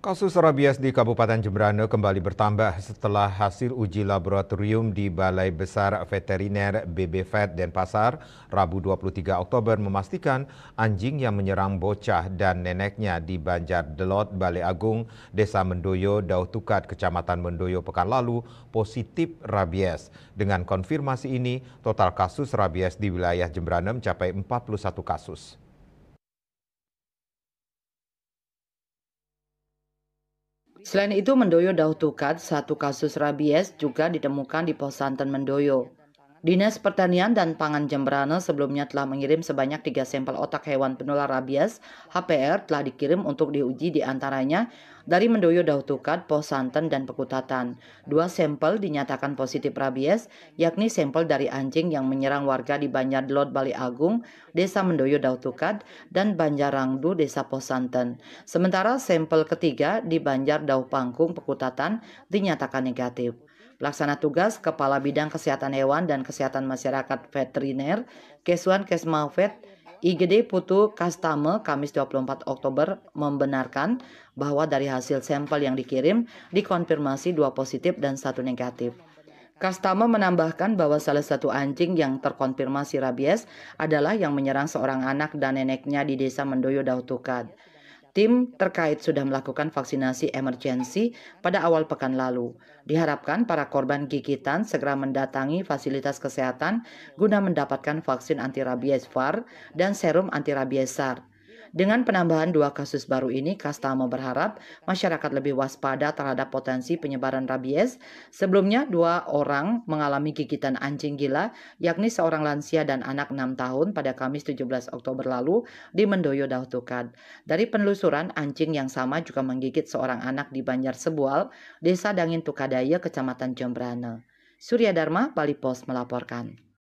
Kasus rabies di Kabupaten Jembrano kembali bertambah setelah hasil uji laboratorium di Balai Besar Veteriner BBVET Denpasar Rabu 23 Oktober memastikan anjing yang menyerang bocah dan neneknya di Banjar Delot, Balai Agung, Desa Mendoyo, Dautukat, Kecamatan Mendoyo pekan lalu positif rabies. Dengan konfirmasi ini, total kasus rabies di wilayah Jembrano mencapai 41 kasus. Selain itu, Mendoyo Tukat satu kasus rabies juga ditemukan di pos santan Mendoyo. Dinas Pertanian dan Pangan Jemberana sebelumnya telah mengirim sebanyak tiga sampel otak hewan penular rabies HPR telah dikirim untuk diuji di antaranya dari Mendoyo Dautukat, Pos Santen, dan Pekutatan. Dua sampel dinyatakan positif rabies, yakni sampel dari anjing yang menyerang warga di Banjar Delot, Bali Agung, Desa Mendoyo Dautukat, dan Banjarangdu, Desa Posanten. Sementara sampel ketiga di Banjar Daupangkung, Pekutatan, dinyatakan negatif. Pelaksana tugas Kepala Bidang Kesehatan Hewan dan Kesehatan Masyarakat Veteriner Kesuan Kesmafet IGD Putu Kastame Kamis 24 Oktober membenarkan bahwa dari hasil sampel yang dikirim dikonfirmasi dua positif dan satu negatif. Kastama menambahkan bahwa salah satu anjing yang terkonfirmasi rabies adalah yang menyerang seorang anak dan neneknya di desa Mendoyo Dautukan. Tim terkait sudah melakukan vaksinasi emergensi pada awal pekan lalu. Diharapkan para korban gigitan segera mendatangi fasilitas kesehatan guna mendapatkan vaksin anti rabies VAR dan serum anti rabies SAR. Dengan penambahan dua kasus baru ini, Kastamo berharap masyarakat lebih waspada terhadap potensi penyebaran rabies. Sebelumnya, dua orang mengalami gigitan anjing gila, yakni seorang lansia dan anak enam tahun pada Kamis 17 Oktober lalu di Mendoyo Dautukan. Dari penelusuran, anjing yang sama juga menggigit seorang anak di Banjar Sebual, Desa Dangin Tukadaya, Kecamatan Jombrana. Surya Dharma, Bali Post melaporkan.